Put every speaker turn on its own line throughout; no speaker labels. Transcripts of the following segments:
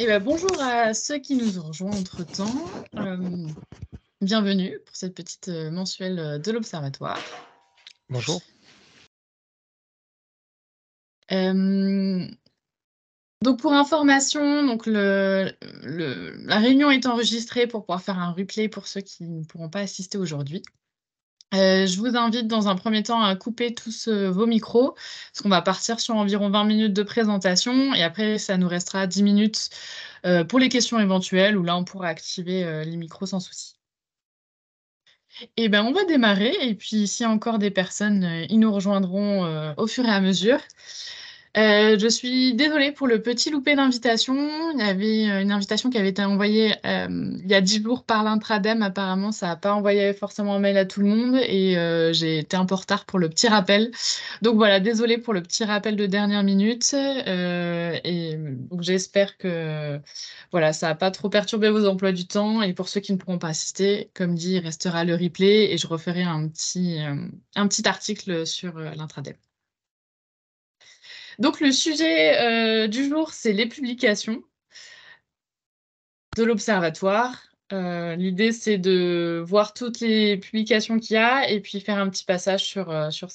Eh ben, bonjour à ceux qui nous ont rejoints entre-temps. Euh, bienvenue pour cette petite euh, mensuelle euh, de l'Observatoire. Bonjour. donc pour information, donc la réunion est enregistrée pour pouvoir faire un replay pour ceux qui ne pourront pas assister aujourd'hui. Euh, je vous invite dans un premier temps à couper tous euh, vos micros, parce qu'on va partir sur environ 20 minutes de présentation, et après, ça nous restera 10 minutes euh, pour les questions éventuelles, où là, on pourra activer les micros sans souci. Et eh bien, on va démarrer, et puis s'il y a encore des personnes, ils nous rejoindront au fur et à mesure. Euh, je suis désolée pour le petit loupé d'invitation. Il y avait euh, une invitation qui avait été envoyée euh, il y a 10 jours par l'intradem. Apparemment, ça n'a pas envoyé forcément un mail à tout le monde et j'ai été un peu en retard pour le petit rappel. Donc voilà, désolée pour le petit rappel de dernière minute. et j'espère que voilà, ça n'a pas trop perturbé vos emplois du temps. Et pour ceux qui ne pourront pas assister, comme dit, il restera le replay et je referai un petit, un petit article sur l'intradem. Donc le sujet euh, du jour, c'est les publications de l'Observatoire. Euh, l'idée, c'est de voir toutes les publications qu'il y a et puis faire un petit passage sur, euh, sur,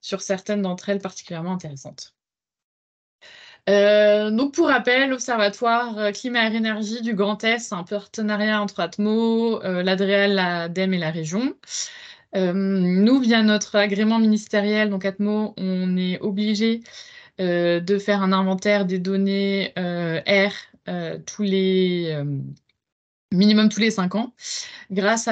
sur certaines d'entre elles particulièrement intéressantes. donc pour rappel, l'Observatoire Climat et Énergie du Grand Est, un partenariat entre Atmo, l'ADREAL, l'ADEME et la région. Euh, nous, via notre agrément ministériel, donc ATMO, on est obligé euh, de faire un inventaire des données euh, R tous les minimum tous les cinq ans. Grâce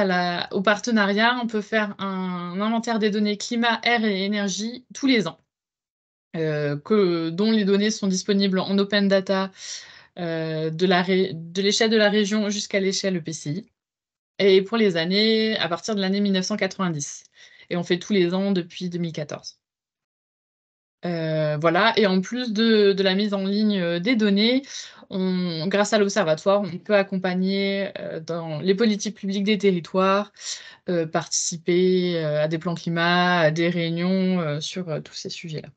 au partenariat, on peut faire un, inventaire des données climat, air et énergie tous les ans, que, dont les données sont disponibles en open data de l'échelle de, de la région jusqu'à l'échelle EPCI et pour les années à partir de l'année 1990. Et on fait tous les ans depuis 2014. Euh, voilà, et en plus de, la mise en ligne euh, des données, grâce à l'Observatoire, on peut accompagner euh, dans les politiques publiques des territoires, participer à des plans climat, à des réunions sur tous ces sujets-là.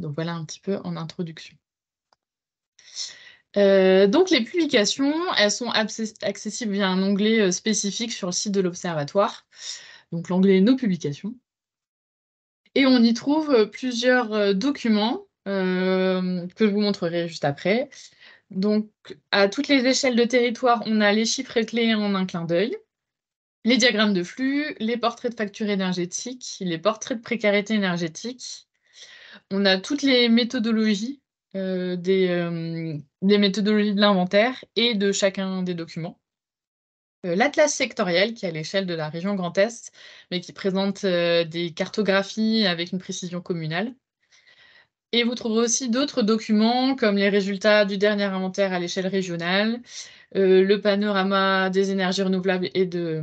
Donc voilà un petit peu en introduction. Euh, donc les publications, elles sont accessibles via un onglet euh, spécifique sur le site de l'Observatoire, donc l'onglet Nos publications. Et on y trouve euh, plusieurs documents que je vous montrerai juste après. Donc à toutes les échelles de territoire, on a les chiffres clés en un clin d'œil, les diagrammes de flux, les portraits de facture énergétique, les portraits de précarité énergétique. On a toutes les méthodologies euh, euh, des, méthodologies de l'inventaire et de chacun des documents. Euh, l'atlas sectoriel, qui est à l'échelle de la région Grand Est, mais qui présente des cartographies avec une précision communale. Et vous trouverez aussi d'autres documents comme les résultats du dernier inventaire à l'échelle régionale, le panorama des énergies renouvelables et de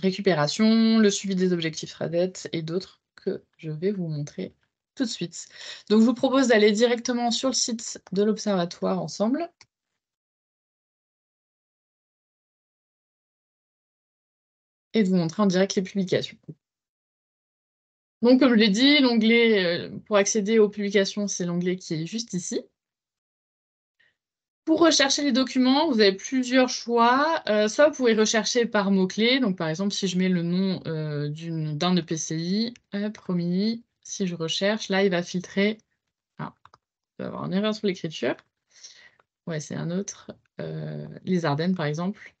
récupération, le suivi des objectifs RADET et d'autres que je vais vous montrer tout de suite. Donc, je vous propose d'aller directement sur le
site de l'Observatoire ensemble. Et de vous montrer en direct les publications.
Donc, comme je l'ai dit, l'onglet euh, pour accéder aux publications, c'est l'onglet qui est juste ici. Pour rechercher les documents, vous avez plusieurs choix. Euh, soit vous pouvez rechercher par mots-clés. Donc, par exemple, si je mets le nom euh, d'un EPCI, promis, si je recherche, là, il va filtrer. Ah, il va avoir un erreur sur l'écriture. Ouais, c'est un autre. Euh, les Ardennes, par exemple.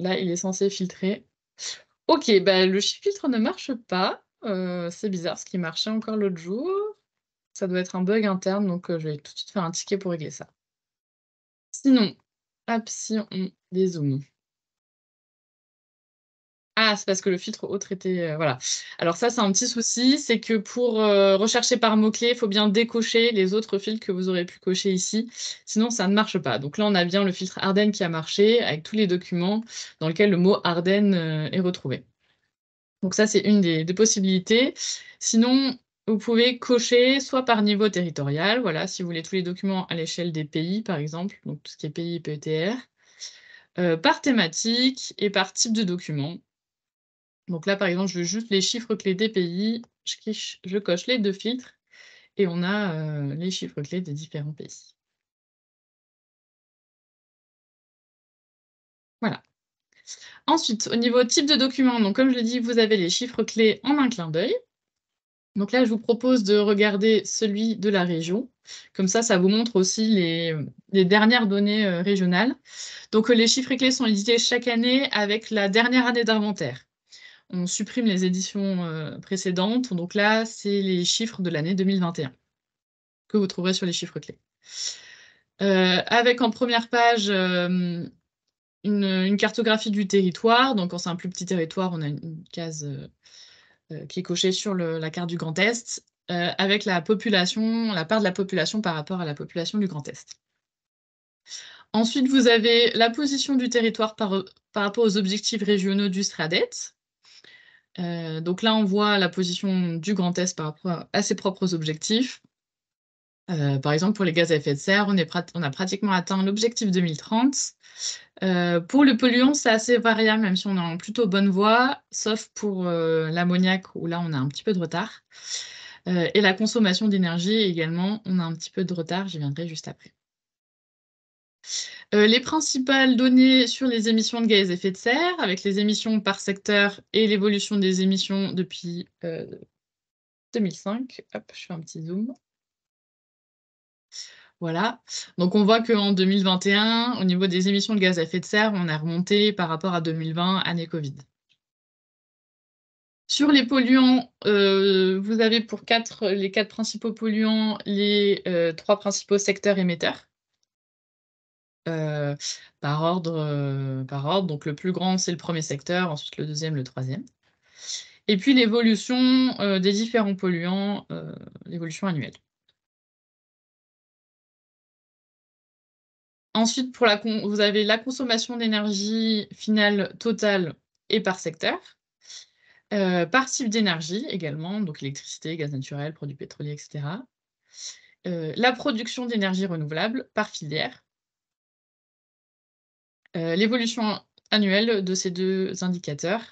Là, il est censé filtrer. Ok, le bah, le filtre ne marche pas. Euh, c'est bizarre, ce qui marchait encore l'autre jour. Ça doit être un bug interne, donc euh, je vais tout de suite faire un ticket pour régler ça. Sinon, hop, si on dézoome. Ah, c'est parce que le filtre autre était. Euh, voilà. Alors, ça, c'est un petit souci. C'est que pour euh, rechercher par mot-clé, il faut bien décocher les autres filtres que vous aurez pu cocher ici. Sinon, ça ne marche pas. Donc là, on a bien le filtre Ardennes qui a marché avec tous les documents dans lesquels le mot Ardennes euh, est retrouvé. Donc, ça, c'est une des, possibilités. Sinon, vous pouvez cocher soit par niveau territorial, voilà, si vous voulez tous les documents à l'échelle des pays, par exemple, donc tout ce qui est pays, PETR, par thématique et par type de document. Donc là, par exemple, je veux juste les chiffres clés des pays. Je, coche les deux filtres
et on a euh, les chiffres clés des différents pays. Voilà. Ensuite, au niveau type de
document, comme je l'ai dit, vous avez les chiffres clés en un clin d'œil. Donc là, je vous propose de regarder celui de la région. Comme ça, ça vous montre aussi les, dernières données euh, régionales. Donc, euh, les chiffres clés sont édités chaque année avec la dernière année d'inventaire on supprime les éditions euh, précédentes. Donc là, c'est les chiffres de l'année 2021 que vous trouverez sur les chiffres clés. Euh, avec en première page euh, une, cartographie du territoire. Donc quand c'est un plus petit territoire, on a une, case qui est cochée sur la carte du Grand Est, avec la population, la part de la population par rapport à la population du Grand Est. Ensuite, vous avez la position du territoire par, par rapport aux objectifs régionaux du STRADET. Euh, donc là, on voit la position du Grand Est par rapport à ses propres objectifs. Euh, par exemple, pour les gaz à effet de serre, on, a pratiquement atteint l'objectif 2030. Euh, pour le polluant, c'est assez variable, même si on est en plutôt bonne voie, sauf pour l'ammoniac, où là, on a un petit peu de retard. et la consommation d'énergie également, on a un petit peu de retard, j'y viendrai juste après. Euh, les principales données sur les émissions de gaz à effet de serre, avec les émissions par secteur et l'évolution des émissions depuis 2005. Euh, je fais un petit zoom. Voilà. Donc on voit qu'en 2021, au niveau des émissions de gaz à effet de serre, on a remonté par rapport à 2020, année Covid. Sur les polluants, euh, vous avez pour quatre, les quatre principaux polluants les trois principaux secteurs émetteurs. Euh, euh, par, ordre, Donc le plus grand, c'est le premier secteur, ensuite le deuxième, le
troisième. Et puis l'évolution euh, des différents polluants, l'évolution annuelle. Ensuite, pour la vous avez la consommation d'énergie finale totale et par secteur.
par type d'énergie également, donc électricité, gaz naturel, produits pétroliers, etc. la production d'énergie renouvelable par filière euh, l'évolution annuelle de ces deux indicateurs.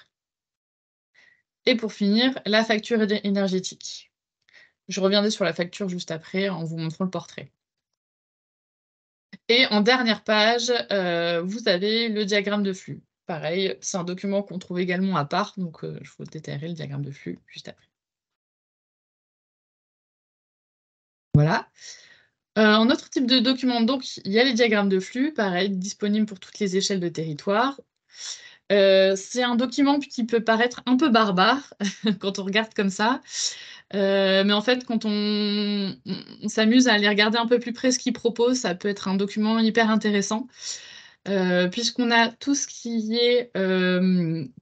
Et pour finir, la facture énergétique. Je reviendrai sur la facture juste après en vous montrant le portrait. Et en dernière page, euh, vous avez le diagramme de flux. Pareil, c'est un document qu'on trouve également à part, donc euh, je vous détaillerai le diagramme de flux juste après. Voilà. Euh, un autre type de document, donc, il y a les diagrammes de flux, pareil, disponibles pour toutes les échelles de territoire. Euh, c'est un document qui peut paraître un peu barbare quand on regarde comme ça, euh, mais en fait, quand on, on s'amuse à aller regarder un peu plus près ce qu'il propose, ça peut être un document hyper intéressant, puisqu'on a tout ce qui est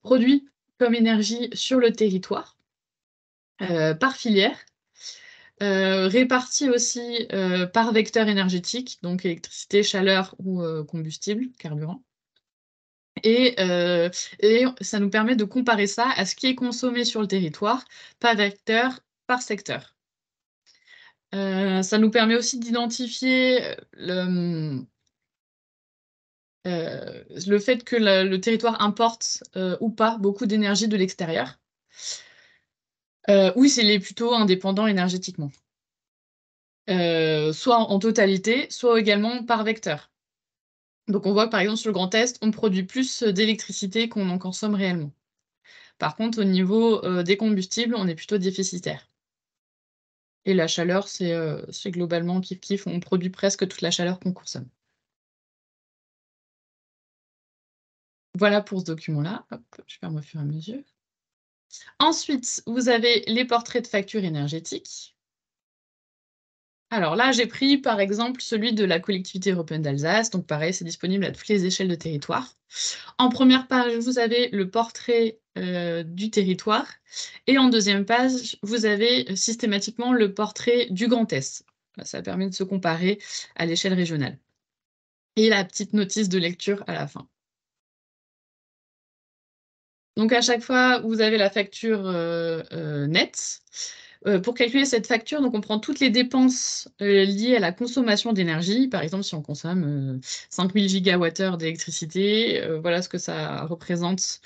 produit comme énergie sur le territoire, par filière euh, aussi euh, par vecteur énergétique, donc électricité, chaleur ou euh, combustible, carburant. Euh, et, ça nous permet de comparer ça à ce qui est consommé sur le territoire, par vecteur, par secteur. ça nous permet aussi d'identifier le, fait que le territoire importe ou pas beaucoup d'énergie de l'extérieur euh, ou s'il plutôt indépendant énergétiquement. Euh, soit en totalité, soit également par vecteur. Donc on voit que par exemple sur le Grand Est, on produit plus d'électricité qu'on en consomme réellement. Par contre, au niveau euh, des combustibles, on est plutôt déficitaire. Et la chaleur, c'est euh, globalement kiff-kiff, on produit presque toute la chaleur qu'on consomme. Voilà pour ce document-là. je ferme au fur et à mesure. Ensuite, vous avez les portraits de factures énergétiques. Alors là, j'ai pris par exemple celui de la collectivité européenne d'Alsace. Donc pareil, c'est disponible à toutes les échelles de territoire. En première page, vous avez le portrait euh, du territoire. Et en deuxième page, vous avez euh, systématiquement le portrait du Grand S. Ça permet de se comparer à l'échelle régionale. Et la petite notice de lecture à la fin. Donc à chaque fois, vous avez la facture euh, euh, nette. Euh, pour calculer cette facture, donc on prend toutes les dépenses liées à la consommation d'énergie. Par exemple, si on consomme 5000 gigawattheures d'électricité, voilà ce que ça représente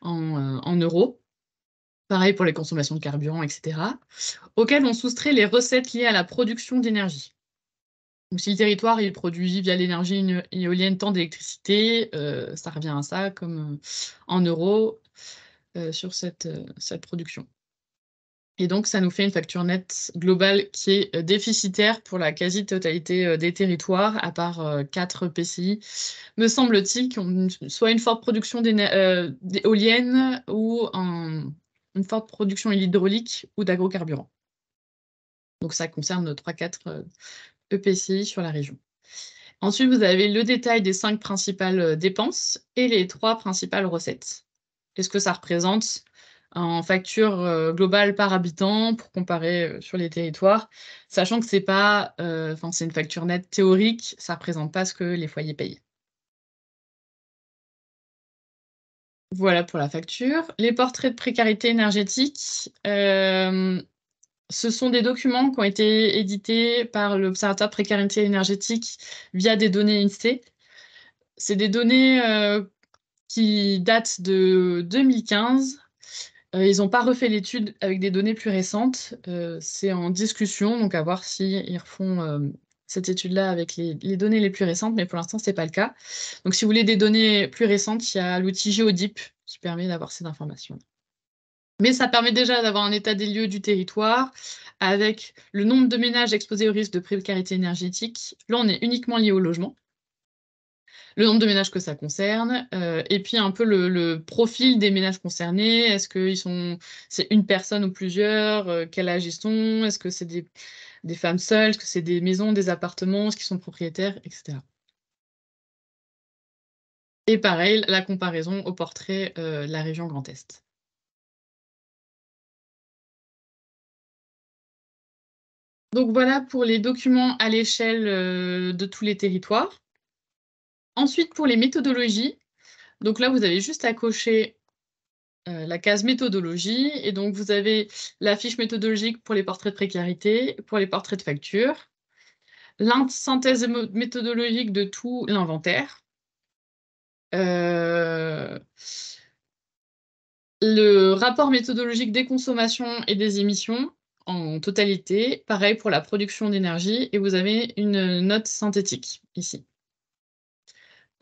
en, euros. Pareil pour les consommations de carburant, etc., auxquelles on soustrait les recettes liées à la production d'énergie. Donc, si le territoire il produit via l'énergie éolienne tant d'électricité, ça revient à ça, comme en euros, euh, sur euh, cette, production. Et donc, ça nous fait une facture nette globale qui est euh, déficitaire pour la quasi-totalité des territoires, à part 4 PCI, me semble-t-il, qui ont soit une forte production d'éoliennes ou une forte production hydraulique ou d'agrocarburants. Donc, ça concerne 3-4 EPCI sur la région. Ensuite, vous avez le détail des cinq principales dépenses et les trois principales recettes quest ce que ça représente en facture euh, globale par habitant pour comparer euh, sur les territoires, sachant que c'est pas, euh, c'est une facture nette théorique, ça représente pas ce que les foyers payent. Voilà pour la facture. Les portraits de précarité énergétique, ce sont des documents qui ont été édités par l'Observatoire précarité énergétique via des données INSEE. C'est des données qui date de 2015. Euh, ils n'ont pas refait l'étude avec des données plus récentes. Euh, c'est en discussion, donc à voir s'ils refont euh, cette étude-là avec les, données les plus récentes, mais pour l'instant, ce n'est pas le cas. Donc, si vous voulez des données plus récentes, il y a l'outil GeoDeep qui permet d'avoir ces informations. Mais ça permet déjà d'avoir un état des lieux du territoire avec le nombre de ménages exposés au risque de précarité énergétique. Là, on est uniquement lié au logement le nombre de ménages que ça concerne, euh, et puis un peu le, profil des ménages concernés. Est-ce que sont, c'est une personne ou plusieurs euh, Quel âge ils sont Est-ce que c'est des, femmes seules Est-ce que c'est des maisons, des appartements Est-ce qu'ils sont propriétaires Etc.
Et pareil, la comparaison au portrait euh, de la région Grand Est. Donc voilà pour les documents à l'échelle de tous les territoires.
Ensuite, pour les méthodologies, donc là, vous avez juste à cocher euh, la case méthodologie. Et donc, vous avez la fiche méthodologique pour les portraits de précarité, pour les portraits de facture, la synthèse méthodologique de tout l'inventaire, euh, le rapport méthodologique des consommations et des émissions en totalité, pareil pour la production d'énergie, et vous avez une note synthétique ici.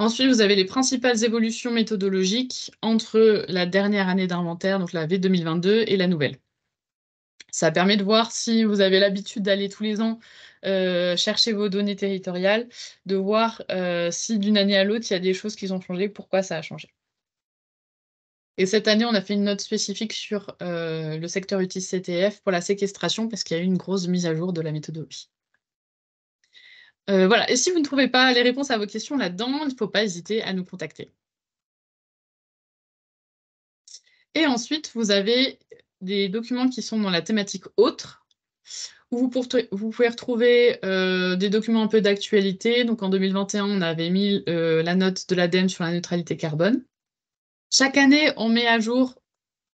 Ensuite, vous avez les principales évolutions méthodologiques entre la dernière année d'inventaire, donc la V2022, et la nouvelle. Ça permet de voir si vous avez l'habitude d'aller tous les ans euh, chercher vos données territoriales, de voir euh, si d'une année à l'autre, il y a des choses qui ont changé, pourquoi ça a changé. Et cette année, on a fait une note spécifique sur euh, le secteur UTCTF pour la séquestration parce qu'il y a eu une grosse mise à jour de la méthodologie. Euh, voilà, et si vous ne trouvez pas les réponses à vos questions là-dedans, il ne faut pas hésiter à nous contacter. Et ensuite, vous avez des documents qui sont dans la thématique autre, où vous, pouvez retrouver euh, des documents un peu d'actualité. Donc en 2021, on avait mis euh, la note de l'ADEME sur la neutralité carbone. Chaque année, on met à jour,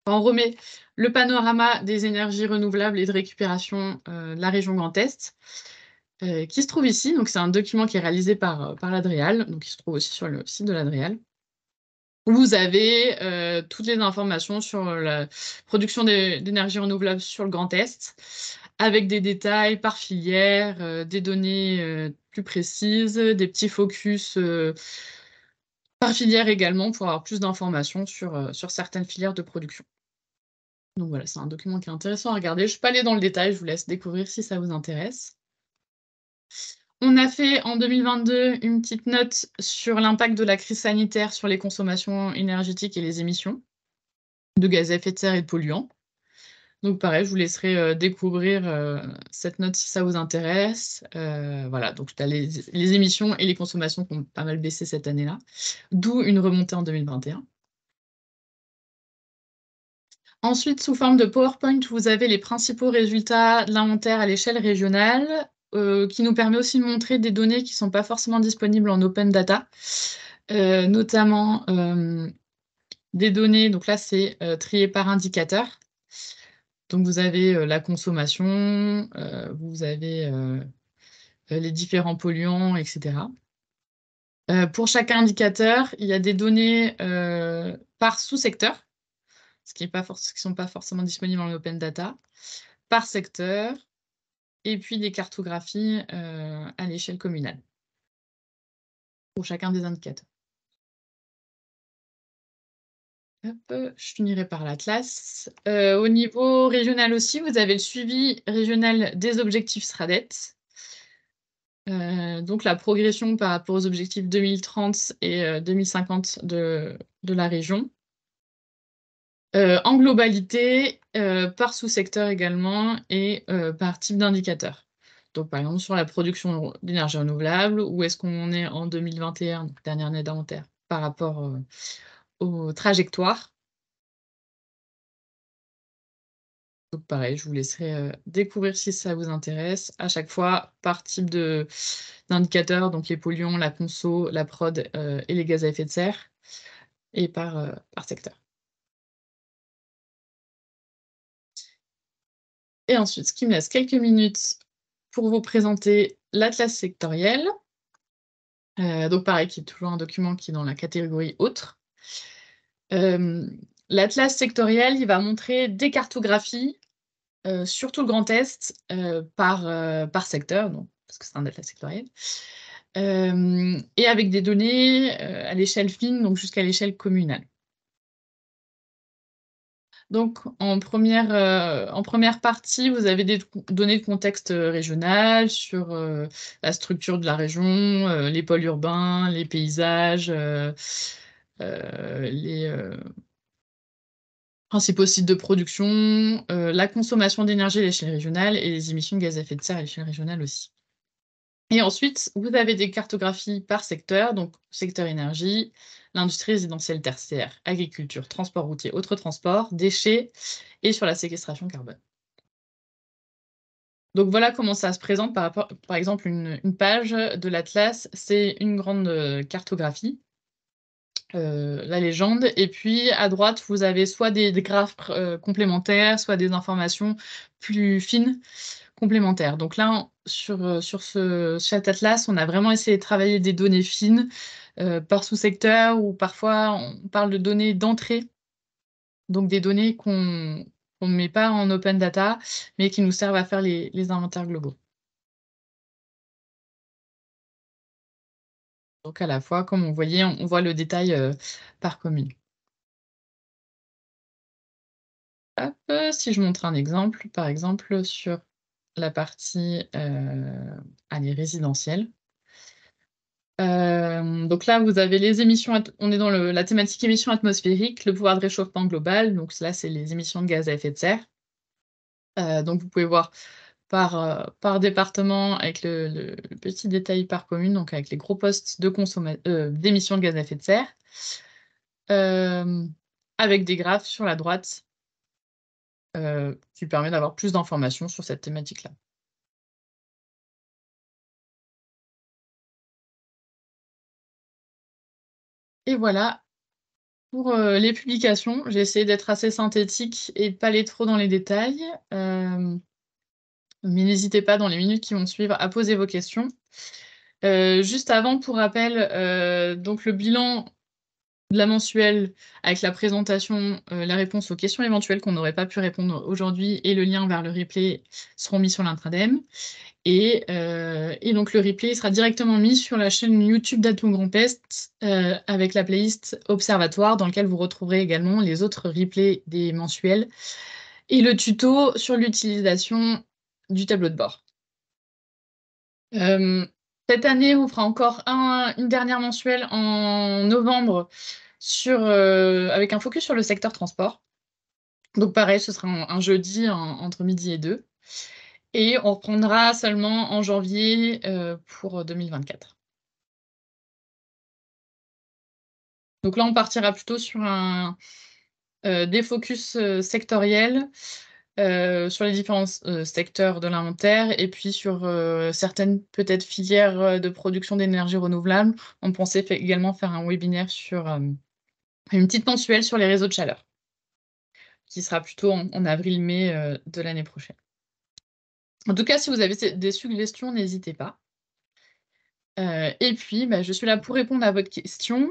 on remet le panorama des énergies renouvelables et de récupération de la région Grand Est. Euh, qui se trouve ici. Donc, c'est un document qui est réalisé par, euh, par donc qui se trouve aussi sur le site de où Vous avez euh, toutes les informations sur la production d'énergie renouvelable sur le Grand Est, avec des détails par filière, des données plus précises, des petits focus par filière également pour avoir plus d'informations sur, sur certaines filières de production. Donc voilà, c'est un document qui est intéressant à regarder. Je ne vais pas aller dans le détail, je vous laisse découvrir si ça vous intéresse. On a fait en 2022 une petite note sur l'impact de la crise sanitaire sur les consommations énergétiques et les émissions de gaz à effet de serre et de polluants. Donc pareil, je vous laisserai euh, découvrir euh, cette note si ça vous intéresse. Euh, voilà, donc les, les, émissions et les consommations qui ont pas mal baissé cette année-là, d'où une remontée en 2021. Ensuite, sous forme de PowerPoint, vous avez les principaux résultats de l'inventaire à l'échelle régionale, euh, qui nous permet aussi de montrer des données qui ne sont pas forcément disponibles en open data, euh, notamment euh, des données, donc là c'est trié par indicateur. Donc vous avez la consommation, vous avez les différents polluants, etc. pour chaque indicateur, il y a des données par sous-secteur, ce qui ne sont pas forcément disponibles en open data, par secteur, et
puis des cartographies euh, à l'échelle communale pour chacun des indicateurs. je finirai par
l'Atlas. Euh, au niveau régional aussi, vous avez le suivi régional des objectifs SRADET. Euh, donc la progression par rapport aux objectifs 2030 et 2050 de la région. Euh, en globalité, euh, par sous-secteur également et euh, par type d'indicateur. Donc, par exemple, sur la production d'énergie renouvelable, où est-ce qu'on est en 2021, dernière année d'inventaire, par rapport aux trajectoires. Donc, pareil, je vous laisserai découvrir si ça vous intéresse. À chaque fois, par type d'indicateur, donc les polluants, la ponceau, la prod
et les gaz à effet de serre, et par, par secteur. Et ensuite, ce qui me laisse quelques minutes
pour vous présenter l'atlas sectoriel. Euh, donc pareil, qui est toujours un document qui est dans la catégorie autre. Euh, l'atlas sectoriel, il va montrer des cartographies euh, surtout sur le Grand Est par, par secteur, donc, parce que c'est un atlas sectoriel. et avec des données à l'échelle fine, donc jusqu'à l'échelle communale. Donc, en première, euh, en première partie, vous avez des données de contexte euh, régional sur euh, la structure de la région, les pôles urbains, les paysages, les principaux sites de production, la consommation d'énergie à l'échelle régionale et les émissions de gaz à effet de serre à l'échelle régionale aussi. Et ensuite, vous avez des cartographies par secteur, donc secteur énergie, l'industrie résidentielle tertiaire, agriculture, transport routier, autres transport, déchets et sur la séquestration carbone. Donc voilà comment ça se présente par rapport, par exemple, une, page de l'Atlas, c'est une grande euh, cartographie, euh, la légende, et puis à droite, vous avez soit des, graphes euh, complémentaires, soit des informations plus fines donc là, sur, euh, sur ce, chat atlas, on a vraiment essayé de travailler des données fines euh, par sous-secteur ou parfois on parle de données d'entrée, donc des
données qu'on ne met pas en open data, mais qui nous servent à faire les, inventaires globaux. Donc à la fois, comme vous voyez, on, voit le détail euh, par commune.
si je montre un exemple, par exemple sur la partie euh, allez, résidentielle. Euh, donc là, vous avez les émissions, on est dans la thématique émissions atmosphériques, le pouvoir de réchauffement global. Donc là, c'est les émissions de gaz à effet de serre. Euh, donc vous pouvez voir par, par département avec le, petit détail par commune, donc avec les gros postes d'émissions de, de, gaz à effet de serre, avec des graphes sur la droite
euh, qui permet d'avoir plus d'informations sur cette thématique-là. Et voilà, pour euh, les publications, j'ai essayé d'être assez
synthétique et pas aller trop dans les détails. Euh, mais n'hésitez pas dans les minutes qui vont suivre à poser vos questions. juste avant, pour rappel, donc le bilan de la mensuelle avec la présentation, euh, la réponse aux questions éventuelles qu'on n'aurait pas pu répondre aujourd'hui et le lien vers le replay seront mis sur l'intradem. Et, euh, donc le replay sera directement mis sur la chaîne YouTube d'Atom Grand Pest euh, avec la playlist Observatoire dans laquelle vous retrouverez également les autres replays des mensuels et le tuto sur l'utilisation du tableau de bord. Cette année, on fera encore une dernière mensuelle en novembre euh, avec un focus sur le secteur transport. Donc pareil, ce sera un, jeudi entre midi et deux. Et on reprendra seulement en janvier euh, pour 2024. Donc là, on partira plutôt sur un, euh, des focus sectoriels euh, sur les différents euh, secteurs de l'inventaire et puis sur euh, certaines peut-être filières de production d'énergie renouvelable. On pensait également faire un webinaire sur une petite mensuelle sur les réseaux de chaleur, qui sera plutôt en, avril-mai de l'année prochaine. En tout cas, si vous avez des suggestions, n'hésitez pas. et puis, bah, je suis là pour répondre à votre question.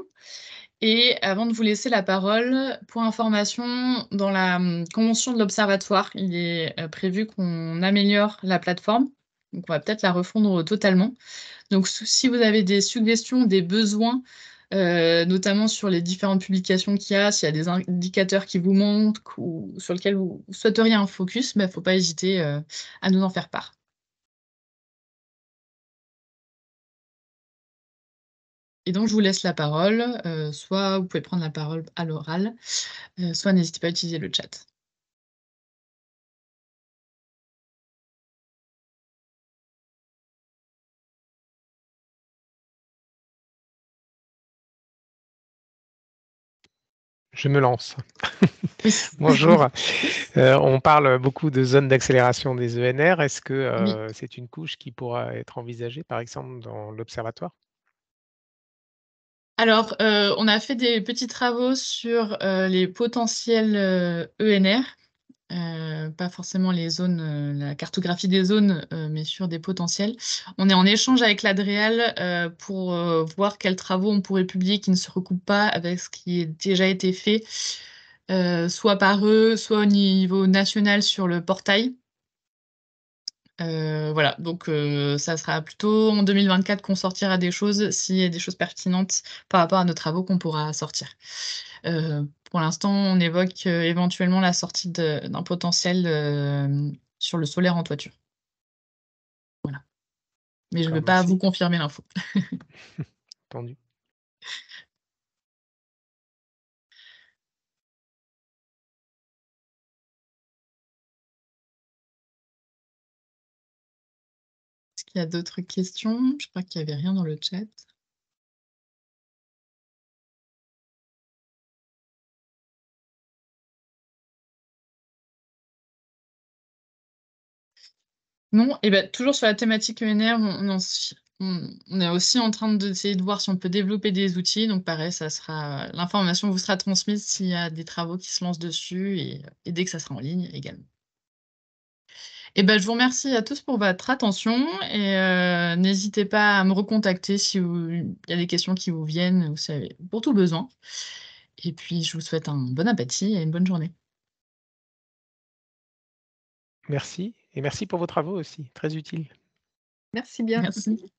Et avant de vous laisser la parole, pour information, dans la hum, convention de l'Observatoire, il est euh, prévu qu'on améliore la plateforme. Donc, on va peut-être la refondre totalement. Donc, si vous avez des suggestions, des besoins, euh, notamment sur les différentes publications qu'il y a, s'il y a des indicateurs qui vous manquent
ou sur lesquels vous souhaiteriez un focus, il bah, ne faut pas hésiter euh, à nous en faire part. Et donc, je vous laisse la parole. Euh, soit vous pouvez prendre la parole à l'oral, euh, soit n'hésitez pas à utiliser le chat. Je me lance. Bonjour. Euh, on parle beaucoup de zones d'accélération des ENR. Est-ce que c'est
une couche qui pourra être envisagée, par exemple, dans l'observatoire alors, euh, on a fait des petits travaux sur euh, les potentiels ENR, euh, e pas forcément les zones, la cartographie des zones, mais sur des potentiels. On est en échange avec l'ADREAL pour voir quels travaux on pourrait publier qui ne se recoupent pas avec ce qui a déjà été fait, soit par eux, soit au niveau national sur le portail euh, voilà, donc euh, ça sera plutôt en 2024 qu'on sortira des choses, s'il y a des choses pertinentes par rapport à nos travaux qu'on pourra sortir. Euh, pour l'instant, on évoque éventuellement la sortie d'un potentiel sur le solaire en toiture.
Voilà. Mais je ne veux pas vous confirmer l'info. Entendu. Il y a d'autres questions. Je crois qu'il n'y avait rien dans le chat. Non, et ben, toujours sur
la thématique e ENR, on, est aussi en train d'essayer de, voir si on peut développer des outils. Donc pareil, ça sera l'information vous sera transmise s'il y a des travaux qui se lancent dessus et dès que ça sera en ligne également. Et eh ben, je vous remercie à tous pour votre attention et euh, n'hésitez pas à me recontacter si il y a des questions qui vous viennent, vous savez, pour tout besoin. Et puis, je vous souhaite un bon appétit et une bonne journée.
Merci et merci pour vos travaux aussi, très utiles. Merci bien. Merci.